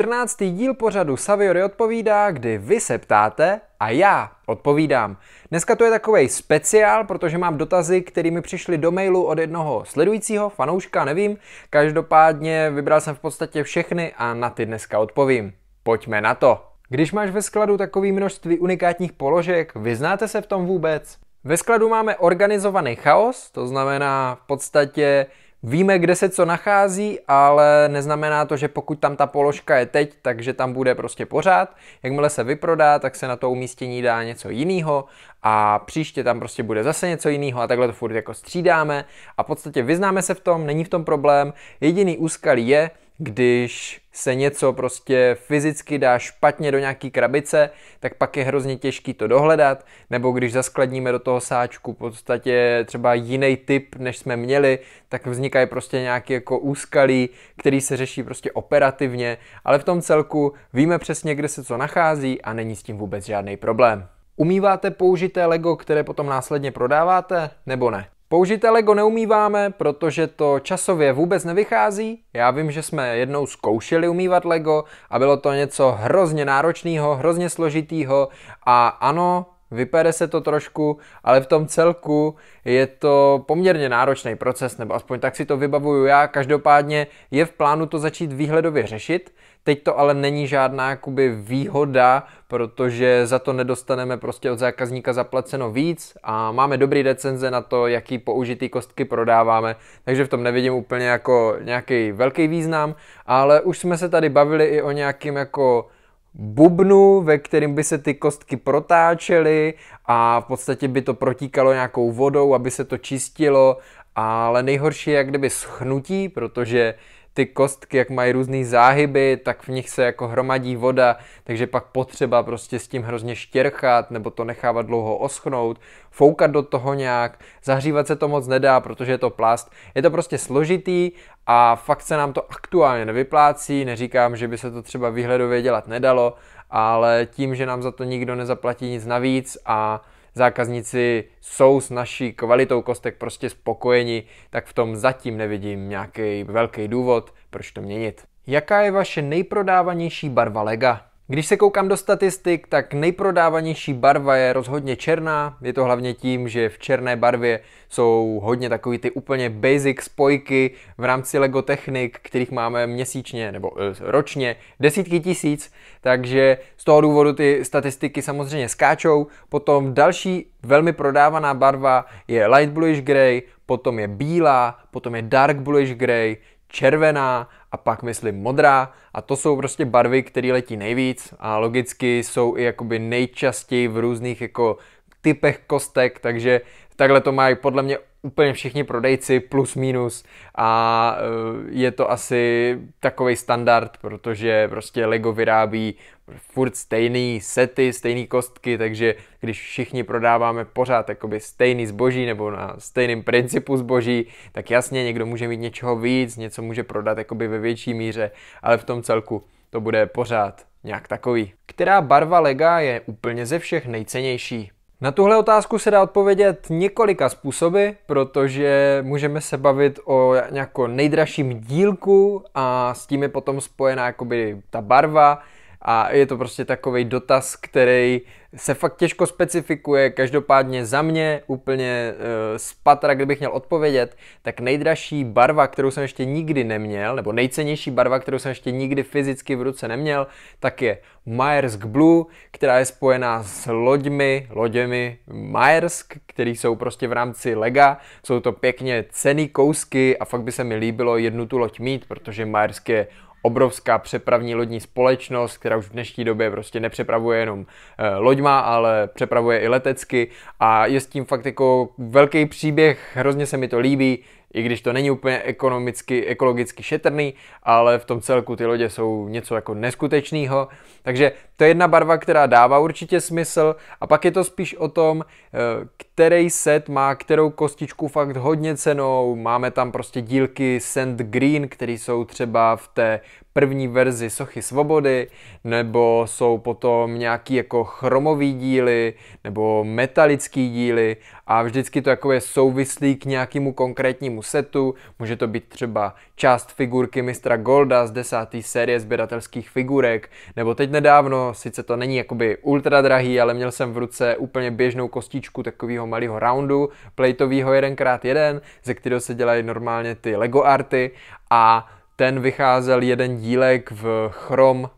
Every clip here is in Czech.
14. díl pořadu Saviory odpovídá, kdy vy se ptáte a já odpovídám. Dneska to je takový speciál, protože mám dotazy, které mi přišly do mailu od jednoho sledujícího, fanouška, nevím. Každopádně vybral jsem v podstatě všechny a na ty dneska odpovím. Pojďme na to. Když máš ve skladu takový množství unikátních položek, vyznáte se v tom vůbec? Ve skladu máme organizovaný chaos, to znamená v podstatě Víme, kde se co nachází, ale neznamená to, že pokud tam ta položka je teď, takže tam bude prostě pořád. Jakmile se vyprodá, tak se na to umístění dá něco jiného a příště tam prostě bude zase něco jiného a takhle to furt jako střídáme a v podstatě vyznáme se v tom, není v tom problém. Jediný úskalí je, když se něco prostě fyzicky dá špatně do nějaký krabice, tak pak je hrozně těžký to dohledat, nebo když zaskladníme do toho sáčku v podstatě třeba jiný typ, než jsme měli, tak vznikají prostě nějaký jako úskalí, který se řeší prostě operativně, ale v tom celku víme přesně, kde se co nachází a není s tím vůbec žádný problém. Umýváte použité Lego, které potom následně prodáváte, nebo ne? Použité Lego neumýváme, protože to časově vůbec nevychází. Já vím, že jsme jednou zkoušeli umývat Lego a bylo to něco hrozně náročného, hrozně složitého a ano, Vypere se to trošku, ale v tom celku je to poměrně náročný proces, nebo aspoň tak si to vybavuju já. Každopádně je v plánu to začít výhledově řešit. Teď to ale není žádná jakoby, výhoda, protože za to nedostaneme prostě od zákazníka zaplaceno víc a máme dobrý recenze na to, jaký použitý kostky prodáváme, takže v tom nevidím úplně jako nějaký velký význam, ale už jsme se tady bavili i o nějakým jako bubnu, ve kterým by se ty kostky protáčely a v podstatě by to protíkalo nějakou vodou, aby se to čistilo, ale nejhorší je jak kdyby schnutí, protože ty kostky, jak mají různé záhyby, tak v nich se jako hromadí voda, takže pak potřeba prostě s tím hrozně štěrchat nebo to nechávat dlouho oschnout, foukat do toho nějak, zahřívat se to moc nedá, protože je to plast. Je to prostě složitý a fakt se nám to aktuálně nevyplácí, neříkám, že by se to třeba výhledově dělat nedalo, ale tím, že nám za to nikdo nezaplatí nic navíc a zákazníci jsou s naší kvalitou kostek prostě spokojeni, tak v tom zatím nevidím nějaký velký důvod, proč to měnit. Jaká je vaše nejprodávanější barva lega? Když se koukám do statistik, tak nejprodávanější barva je rozhodně černá. Je to hlavně tím, že v černé barvě jsou hodně takový ty úplně basic spojky v rámci LEGO technik, kterých máme měsíčně nebo eh, ročně desítky tisíc, takže z toho důvodu ty statistiky samozřejmě skáčou. Potom další velmi prodávaná barva je light bluish grey, potom je bílá, potom je dark bluish grey, červená a pak myslím modrá a to jsou prostě barvy, které letí nejvíc a logicky jsou i jakoby nejčastěji v různých jako typech kostek, takže takhle to mají podle mě úplně všichni prodejci plus minus a eh, je to asi takový standard, protože prostě Lego vyrábí furt stejný sety, stejné kostky, takže když všichni prodáváme pořád jakoby stejný zboží nebo na stejným principu zboží, tak jasně někdo může mít něčeho víc, něco může prodat jakoby ve větší míře, ale v tom celku to bude pořád nějak takový. Která barva Lega je úplně ze všech nejcennější? Na tuhle otázku se dá odpovědět několika způsoby, protože můžeme se bavit o nějakou nejdražším dílku a s tím je potom spojená jakoby ta barva, a je to prostě takový dotaz, který se fakt těžko specifikuje. Každopádně za mě úplně e, z patra, kdybych měl odpovědět, tak nejdražší barva, kterou jsem ještě nikdy neměl, nebo nejcennější barva, kterou jsem ještě nikdy fyzicky v ruce neměl, tak je Maersk Blue, která je spojená s loďmi, loděmi Maersk, který jsou prostě v rámci Lega. Jsou to pěkně cený kousky a fakt by se mi líbilo jednu tu loď mít, protože Maersk je obrovská přepravní lodní společnost, která už v dnešní době prostě nepřepravuje jenom eh, loďma, ale přepravuje i letecky a je s tím fakt jako velký příběh, hrozně se mi to líbí, i když to není úplně ekonomicky, ekologicky šetrný, ale v tom celku ty lodě jsou něco jako neskutečného. Takže to je jedna barva, která dává určitě smysl a pak je to spíš o tom, eh, který set má kterou kostičku fakt hodně cenou. Máme tam prostě dílky Sand Green, které jsou třeba v té první verzi Sochy svobody, nebo jsou potom nějaký jako chromový díly, nebo metalický díly a vždycky to jako je souvislý k nějakému konkrétnímu setu. Může to být třeba část figurky mistra Golda z desáté série sběratelských figurek, nebo teď nedávno, sice to není jakoby ultra drahý, ale měl jsem v ruce úplně běžnou kostičku takového malého roundu, plateového 1x1, ze kterého se dělají normálně ty Lego arty a ten vycházel jeden dílek v Chrome uh,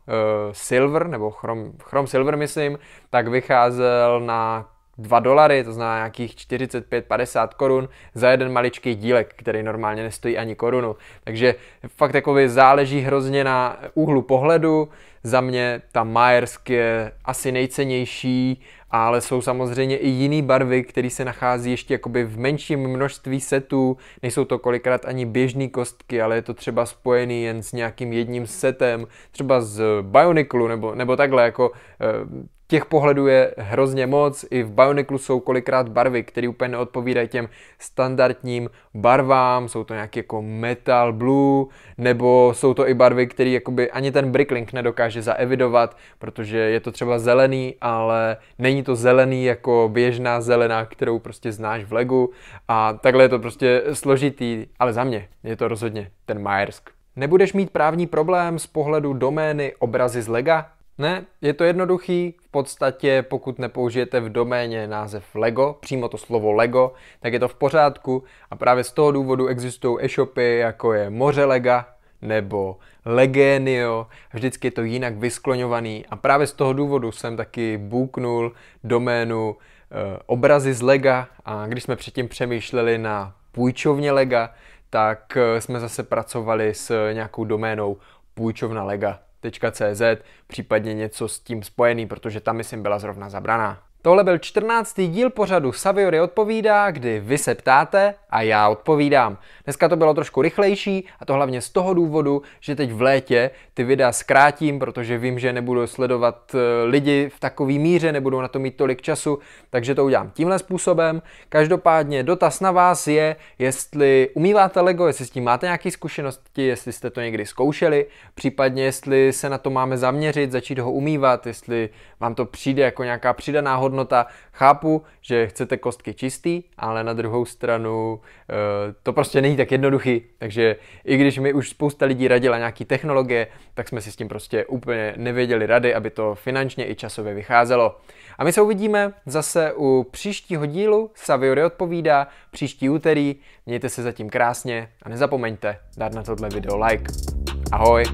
Silver, nebo Chrome, Chrome Silver myslím, tak vycházel na 2 dolary, to znamená nějakých 45-50 korun za jeden maličký dílek, který normálně nestojí ani korunu. Takže fakt jakoby záleží hrozně na úhlu pohledu. Za mě ta Maersk je asi nejcennější, ale jsou samozřejmě i jiné barvy, které se nachází ještě jakoby v menším množství setů. Nejsou to kolikrát ani běžné kostky, ale je to třeba spojený jen s nějakým jedním setem, třeba z Bioniclu nebo, nebo takhle, jako eh, těch pohledů je hrozně moc. I v Bioniclu jsou kolikrát barvy, které úplně neodpovídají těm standardním barvám. Jsou to nějaké jako metal blue, nebo jsou to i barvy, které jakoby ani ten Bricklink nedokáže zaevidovat, protože je to třeba zelený, ale není to zelený jako běžná zelená, kterou prostě znáš v legu. A takhle je to prostě složitý, ale za mě je to rozhodně ten Majersk. Nebudeš mít právní problém z pohledu domény obrazy z lega? Ne, je to jednoduchý. V podstatě, pokud nepoužijete v doméně název LEGO, přímo to slovo LEGO, tak je to v pořádku a právě z toho důvodu existují e-shopy, jako je Moře Lega nebo Legenio, vždycky je to jinak vyskloňovaný a právě z toho důvodu jsem taky buknul doménu e, obrazy z Lega a když jsme předtím přemýšleli na půjčovně Lega, tak eh, jsme zase pracovali s nějakou doménou půjčovna Lega. .cz, případně něco s tím spojený, protože tam myslím byla zrovna zabraná. Tohle byl 14. díl pořadu Saviory odpovídá, kdy vy se ptáte a já odpovídám. Dneska to bylo trošku rychlejší a to hlavně z toho důvodu, že teď v létě ty videa zkrátím, protože vím, že nebudu sledovat eh, lidi v takový míře, nebudou na to mít tolik času, takže to udělám tímhle způsobem. Každopádně dotaz na vás je, jestli umýváte Lego, jestli s tím máte nějaké zkušenosti, jestli jste to někdy zkoušeli, případně jestli se na to máme zaměřit, začít ho umývat, jestli vám to přijde jako nějaká přidaná hodnota. Chápu, že chcete kostky čistý, ale na druhou stranu Eh, to prostě není tak jednoduchý, takže i když mi už spousta lidí radila nějaký technologie, tak jsme si s tím prostě úplně nevěděli rady, aby to finančně i časově vycházelo. A my se uvidíme zase u příštího dílu. Saviory odpovídá příští úterý. Mějte se zatím krásně a nezapomeňte dát na tohle video like. Ahoj!